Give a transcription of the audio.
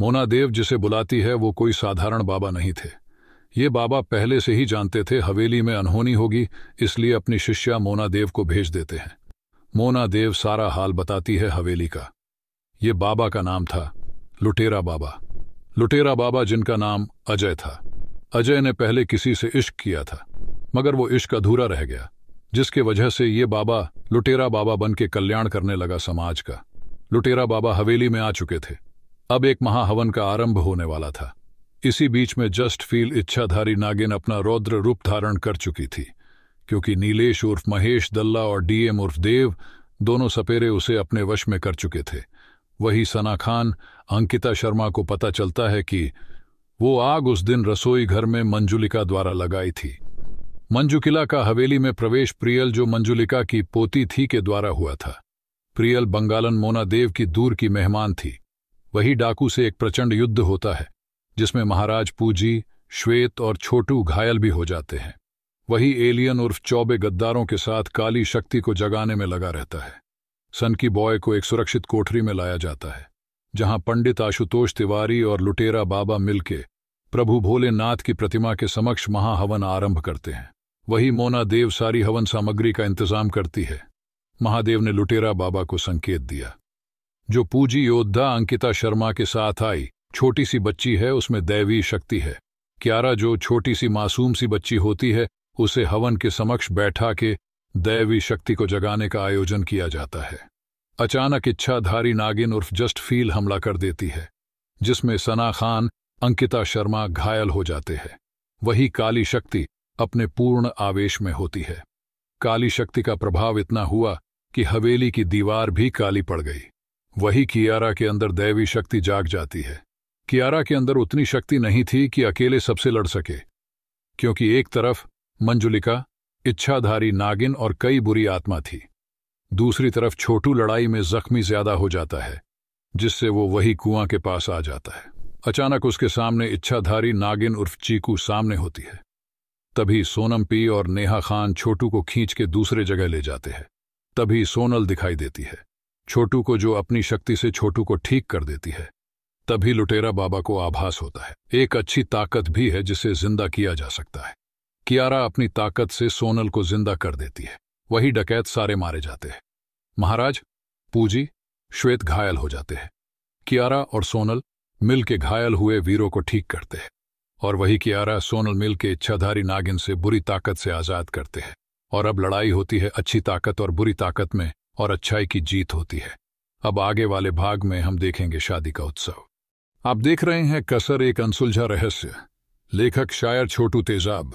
मोना देव जिसे बुलाती है वो कोई साधारण बाबा नहीं थे ये बाबा पहले से ही जानते थे हवेली में अनहोनी होगी इसलिए अपनी शिष्या मोना देव को भेज देते हैं मोना देव सारा हाल बताती है हवेली का ये बाबा का नाम था लुटेरा बाबा लुटेरा बाबा जिनका नाम अजय था अजय ने पहले किसी से इश्क किया था मगर वो इश्क अधूरा रह गया जिसके वजह से ये बाबा लुटेरा बाबा बन के कल्याण करने लगा समाज का लुटेरा बाबा हवेली में आ चुके थे अब एक महाहवन का आरंभ होने वाला था इसी बीच में जस्ट फील इच्छाधारी नागिन अपना रौद्र रूप धारण कर चुकी थी क्योंकि नीलेश उर्फ महेश दल्ला और डीएम उर्फ देव दोनों सपेरे उसे अपने वश में कर चुके थे वही सना खान अंकिता शर्मा को पता चलता है कि वो आग उस दिन रसोई घर में मंजुलिका द्वारा लगाई थी मंजुकिला का हवेली में प्रवेश प्रियल जो मंजुलिका की पोती थी के द्वारा हुआ था प्रियल बंगालन मोना देव की दूर की मेहमान थी वही डाकू से एक प्रचंड युद्ध होता है जिसमें महाराज पूजी श्वेत और छोटू घायल भी हो जाते हैं वही एलियन उर्फ चौबे गद्दारों के साथ काली शक्ति को जगाने में लगा रहता है सनकी बॉय को एक सुरक्षित कोठरी में लाया जाता है जहां पंडित आशुतोष तिवारी और लुटेरा बाबा मिलके प्रभु भोलेनाथ की प्रतिमा के समक्ष महाहवन आरंभ करते हैं वही मोना देव सारी हवन सामग्री का इंतजाम करती है महादेव ने लुटेरा बाबा को संकेत दिया जो पूजी योद्धा अंकिता शर्मा के साथ आई छोटी सी बच्ची है उसमें दैवी शक्ति है क्यारा जो छोटी सी मासूम सी बच्ची होती है उसे हवन के समक्ष बैठा के दैवी शक्ति को जगाने का आयोजन किया जाता है अचानक इच्छाधारी नागिन उर्फ जस्ट फील हमला कर देती है जिसमें सना खान अंकिता शर्मा घायल हो जाते हैं वही काली शक्ति अपने पूर्ण आवेश में होती है काली शक्ति का प्रभाव इतना हुआ कि हवेली की दीवार भी काली पड़ गई वही कियारा के अंदर दैवी शक्ति जाग जाती है कियारा के अंदर उतनी शक्ति नहीं थी कि अकेले सबसे लड़ सके क्योंकि एक तरफ मंजुलिका इच्छाधारी नागिन और कई बुरी आत्मा थी दूसरी तरफ छोटू लड़ाई में जख्मी ज्यादा हो जाता है जिससे वो वही कुआं के पास आ जाता है अचानक उसके सामने इच्छाधारी नागिन उर्फ चीकू सामने होती है तभी सोनम पी और नेहा खान छोटू को खींच के दूसरे जगह ले जाते हैं तभी सोनल दिखाई देती है छोटू को जो अपनी शक्ति से छोटू को ठीक कर देती है तभी लुटेरा बाबा को आभास होता है एक अच्छी ताकत भी है जिसे जिंदा किया जा सकता है कियारा अपनी ताकत से सोनल को जिंदा कर देती है वही डकैत सारे मारे जाते हैं महाराज पूजी श्वेत घायल हो जाते हैं कियारा और सोनल मिल के घायल हुए वीरों को ठीक करते हैं और वही कियारा सोनल मिल के इच्छाधारी नागिन से बुरी ताकत से आजाद करते हैं और अब लड़ाई होती है अच्छी ताकत और बुरी ताकत में और अच्छाई की जीत होती है अब आगे वाले भाग में हम देखेंगे शादी का उत्सव आप देख रहे हैं कसर एक अनसुलझा रहस्य लेखक शायर छोटू तेजाब